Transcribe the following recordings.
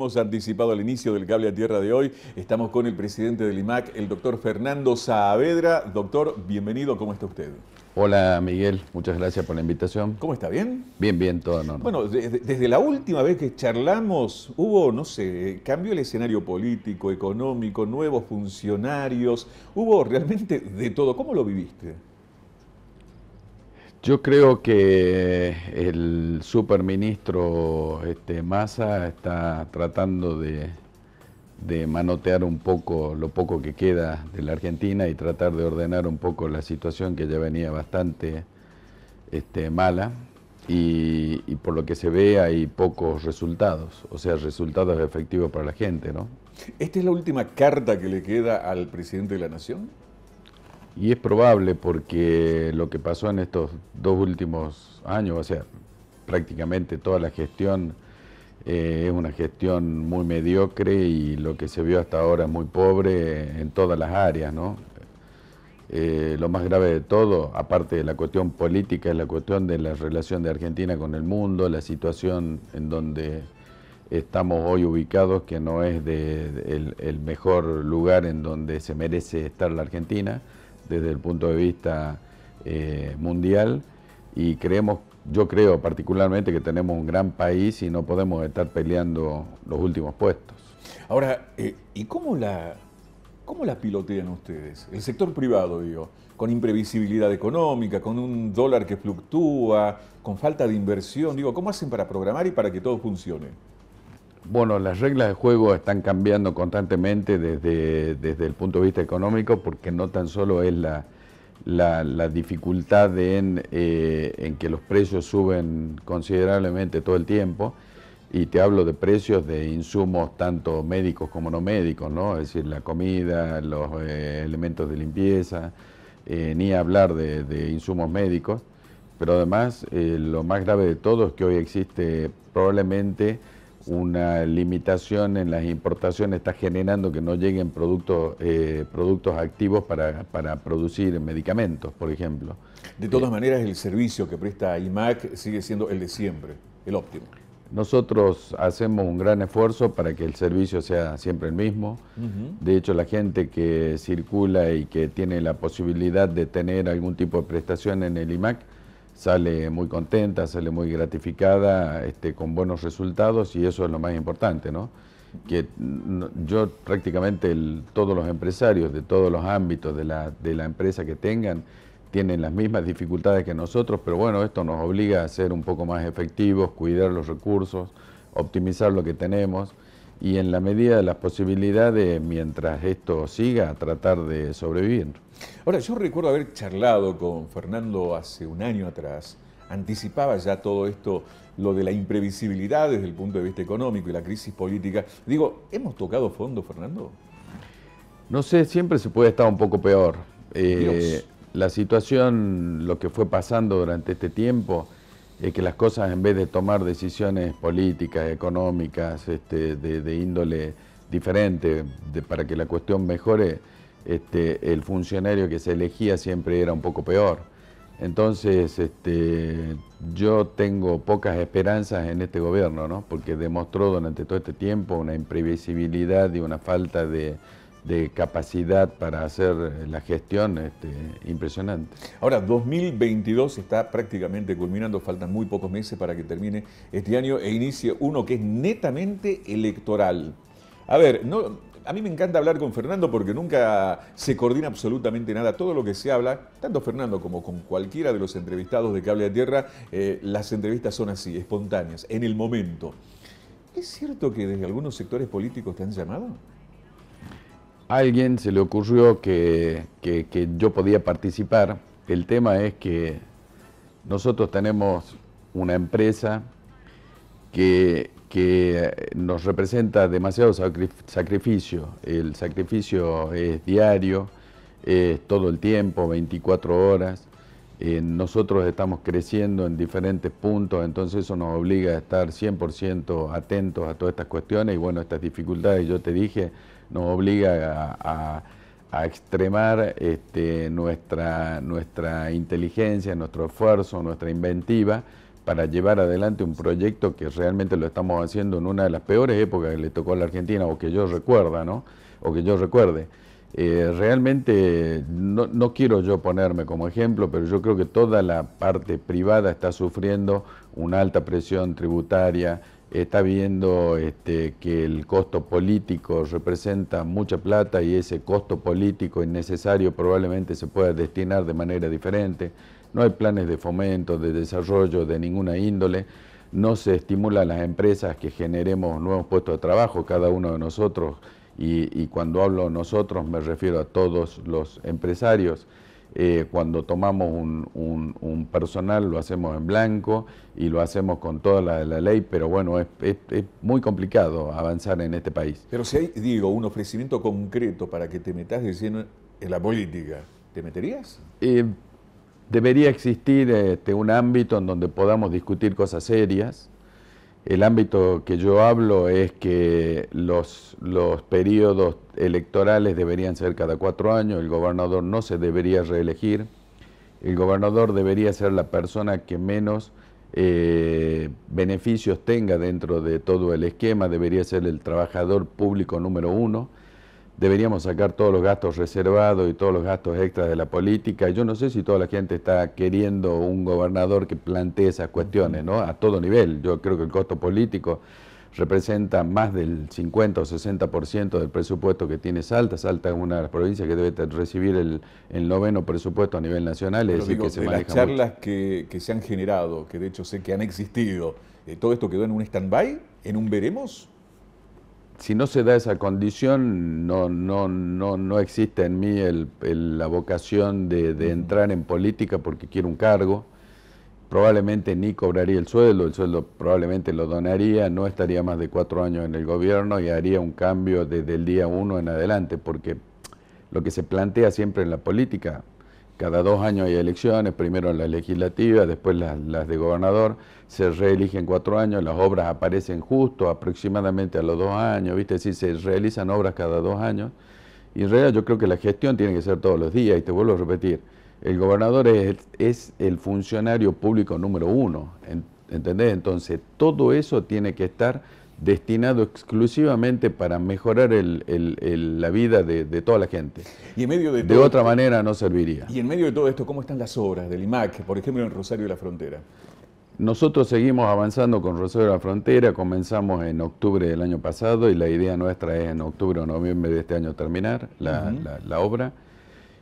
Hemos anticipado al inicio del cable a tierra de hoy, estamos con el presidente del IMAC, el doctor Fernando Saavedra. Doctor, bienvenido, ¿cómo está usted? Hola Miguel, muchas gracias por la invitación. ¿Cómo está? ¿Bien? Bien, bien, todo normal. Bueno, desde, la última vez que charlamos hubo, no sé, cambio el escenario político, económico, nuevos funcionarios, hubo realmente de todo. ¿Cómo lo viviste? Yo creo que el superministro este, Massa está tratando de, manotear un poco lo poco que queda de la Argentina y tratar de ordenar un poco la situación que ya venía bastante este, mala y, y, por lo que se ve hay pocos resultados, o sea, resultados efectivos para la gente, ¿no? ¿Esta es la última carta que le queda al presidente de la Nación? Y es probable porque lo que pasó en estos dos últimos años, o sea, prácticamente toda la gestión eh, es una gestión muy mediocre y lo que se vio hasta ahora muy pobre en todas las áreas, ¿no? Eh, lo más grave de todo, aparte de la cuestión política, es la cuestión de la relación de Argentina con el mundo, la situación en donde estamos hoy ubicados, que no es de, el mejor lugar en donde se merece estar la Argentina desde el punto de vista eh, mundial y creemos, yo creo particularmente que tenemos un gran país y no podemos estar peleando los últimos puestos. Ahora, eh, ¿y cómo la, cómo la pilotean ustedes? El sector privado, digo, con imprevisibilidad económica, con un dólar que fluctúa, con falta de inversión, digo, ¿cómo hacen para programar y para que todo funcione? Bueno, las reglas de juego están cambiando constantemente desde, el punto de vista económico porque no tan solo es la, dificultad eh, en, que los precios suben considerablemente todo el tiempo, y te hablo de precios de insumos tanto médicos como no médicos, ¿no? es decir, la comida, los eh, elementos de limpieza, eh, ni hablar de, de, insumos médicos, pero además lo más grave de todo es que hoy existe probablemente una limitación en las importaciones está generando que no lleguen productos, eh, productos activos para, producir medicamentos, por ejemplo. De todas maneras, el servicio que presta IMAC sigue siendo el de siempre, el óptimo. Nosotros hacemos un gran esfuerzo para que el servicio sea siempre el mismo. De hecho, la gente que circula y que tiene la posibilidad de tener algún tipo de prestación en el IMAC sale muy contenta, sale muy gratificada, este, con buenos resultados y eso es lo más importante, ¿no? que yo prácticamente todos los empresarios de todos los ámbitos de la, de la, empresa que tengan tienen las mismas dificultades que nosotros, pero bueno, esto nos obliga a ser un poco más efectivos, cuidar los recursos, optimizar lo que tenemos y en la medida de las posibilidades, mientras esto siga, tratar de sobrevivir. Ahora, yo recuerdo haber charlado con Fernando hace un año atrás, anticipaba ya todo esto, lo de la imprevisibilidad desde el punto de vista económico y la crisis política. Digo, ¿hemos tocado fondo, Fernando? No sé, siempre se puede estar un poco peor. Eh, la situación, lo que fue pasando durante este tiempo, es que las cosas en vez de tomar decisiones políticas, económicas, este, de, índole diferente, para que la cuestión mejore, este, el funcionario que se elegía siempre era un poco peor. Entonces, este, yo tengo pocas esperanzas en este gobierno, porque demostró durante todo este tiempo una imprevisibilidad y una falta de, de capacidad para hacer eh, la gestión este, impresionante. Ahora, 2022 está prácticamente culminando, faltan muy pocos meses para que termine este año e inicie uno que es netamente electoral. A ver, a mí me encanta hablar con Fernando porque nunca se coordina absolutamente nada. Todo lo que se habla, tanto Fernando como con cualquiera de los entrevistados de Cable de Tierra, eh, las entrevistas son así, espontáneas, en el momento. ¿Es cierto que desde algunos sectores políticos te han llamado? alguien se le ocurrió que, yo podía participar. El tema es que nosotros tenemos una empresa que, que, nos representa demasiado sacrificio. El sacrificio es diario, es todo el tiempo, 24 horas. Eh, nosotros estamos creciendo en diferentes puntos, entonces eso nos obliga a estar 100% atentos a todas estas cuestiones y bueno, estas dificultades, yo te dije, nos obliga a, extremar este, nuestra, nuestra inteligencia, nuestro esfuerzo, nuestra inventiva para llevar adelante un proyecto que realmente lo estamos haciendo en una de las peores épocas que le tocó a la Argentina o que yo recuerda, ¿no? O que yo recuerde. Eh, realmente no, no, quiero yo ponerme como ejemplo, pero yo creo que toda la parte privada está sufriendo una alta presión tributaria, está viendo este, que el costo político representa mucha plata y ese costo político innecesario probablemente se pueda destinar de manera diferente. No hay planes de fomento, de desarrollo de ninguna índole. No se estimulan las empresas que generemos nuevos puestos de trabajo, cada uno de nosotros. Y, y cuando hablo nosotros me refiero a todos los empresarios. Eh, cuando tomamos un, personal lo hacemos en blanco y lo hacemos con toda la, ley, pero bueno, es, muy complicado avanzar en este país. Pero si hay, digo, un ofrecimiento concreto para que te metas diciendo en la política, ¿te meterías? Eh, debería existir este, un ámbito en donde podamos discutir cosas serias, el ámbito que yo hablo es que los, periodos electorales deberían ser cada cuatro años, el gobernador no se debería reelegir, el gobernador debería ser la persona que menos eh, beneficios tenga dentro de todo el esquema, debería ser el trabajador público número uno, deberíamos sacar todos los gastos reservados y todos los gastos extras de la política. Yo no sé si toda la gente está queriendo un gobernador que plantee esas cuestiones, ¿no? A todo nivel. Yo creo que el costo político representa más del 50 o 60% del presupuesto que tiene Salta. Salta es una provincia que debe recibir el, noveno presupuesto a nivel nacional. Es decir, que se las charlas que, que, se han generado, que de hecho sé que han existido, eh, ¿todo esto quedó en un stand-by? ¿En un veremos? si no se da esa condición, no, no, no, no existe en mí la vocación de, de, entrar en política porque quiero un cargo. Probablemente ni cobraría el sueldo, el sueldo probablemente lo donaría, no estaría más de cuatro años en el gobierno y haría un cambio desde el día uno en adelante, porque lo que se plantea siempre en la política, cada dos años hay elecciones, primero las legislativas, después las, de gobernador, se reeligen cuatro años, las obras aparecen justo aproximadamente a los dos años, ¿viste? Es decir, se realizan obras cada dos años. Y en realidad yo creo que la gestión tiene que ser todos los días, y te vuelvo a repetir, el gobernador es, es el funcionario público número uno, ¿entendés? Entonces todo eso tiene que estar destinado exclusivamente para mejorar la vida de, toda la gente. Y en medio de, otra manera no serviría. Y en medio de todo esto, ¿cómo están las obras del IMAC, por ejemplo, en Rosario de la Frontera? Nosotros seguimos avanzando con Rosario de la Frontera, comenzamos en octubre del año pasado y la idea nuestra es en octubre o noviembre de este año terminar la, la obra.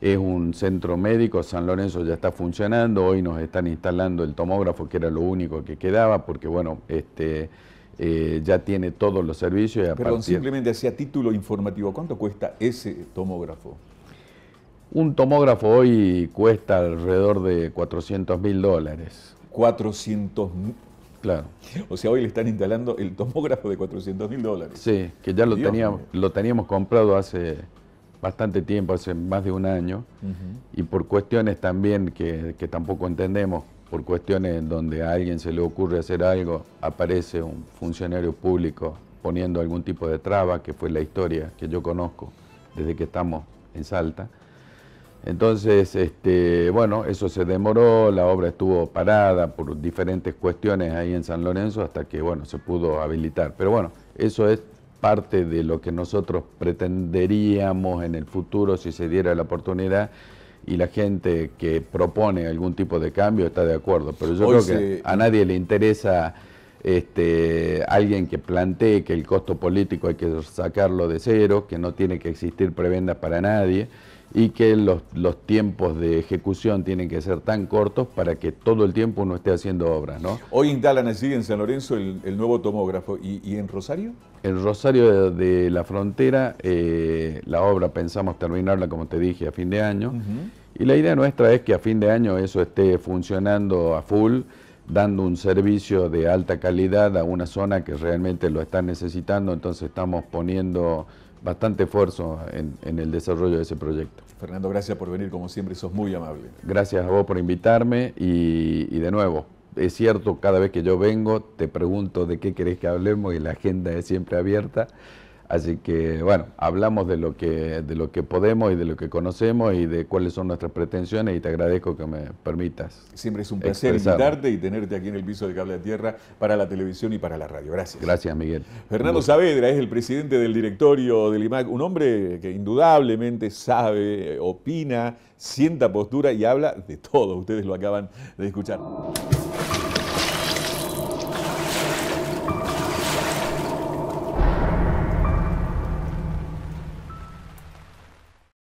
Es un centro médico, San Lorenzo ya está funcionando, hoy nos están instalando el tomógrafo, que era lo único que quedaba, porque bueno, este, eh, ya tiene todos los servicios. Y simplemente hacía título informativo, ¿cuánto cuesta ese tomógrafo? Un tomógrafo hoy cuesta alrededor de 400 mil dólares. 400 mil. Claro. O sea, hoy le están instalando el tomógrafo de 400 mil dólares. Sí, que ya lo teníamos, lo teníamos comprado hace bastante tiempo, hace más de un año, y por cuestiones también que, que tampoco entendemos por cuestiones donde a alguien se le ocurre hacer algo, aparece un funcionario público poniendo algún tipo de traba, que fue la historia que yo conozco desde que estamos en Salta. Entonces, este, bueno, eso se demoró, la obra estuvo parada por diferentes cuestiones ahí en San Lorenzo hasta que, bueno, se pudo habilitar. Pero bueno, eso es parte de lo que nosotros pretenderíamos en el futuro si se diera la oportunidad y la gente que propone algún tipo de cambio está de acuerdo, pero yo creo que a nadie le interesa este, alguien que plantee que el costo político hay que sacarlo de cero, que no tiene que existir prebendas para nadie, y que los, tiempos de ejecución tienen que ser tan cortos para que todo el tiempo uno esté haciendo obras, ¿no? Hoy instalan allí en San Lorenzo el, nuevo tomógrafo. ¿Y, en Rosario? En Rosario de, la Frontera, eh, la obra pensamos terminarla, como te dije, a fin de año. Y la idea nuestra es que a fin de año eso esté funcionando a full, dando un servicio de alta calidad a una zona que realmente lo está necesitando. Entonces estamos poniendo bastante esfuerzo en, el desarrollo de ese proyecto. Fernando, gracias por venir, como siempre, sos muy amable. Gracias a vos por invitarme y, y de nuevo, es cierto, cada vez que yo vengo te pregunto de qué querés que hablemos y la agenda es siempre abierta. Así que, bueno, hablamos de lo, que, de lo que podemos y de lo que conocemos y de cuáles son nuestras pretensiones y te agradezco que me permitas. Siempre es un placer visitarte invitarte y tenerte aquí en el piso de Cable de Tierra para la televisión y para la radio. Gracias. Gracias, Miguel. Fernando Saavedra es el presidente del directorio del IMAC, un hombre que indudablemente sabe, opina, sienta postura y habla de todo. Ustedes lo acaban de escuchar.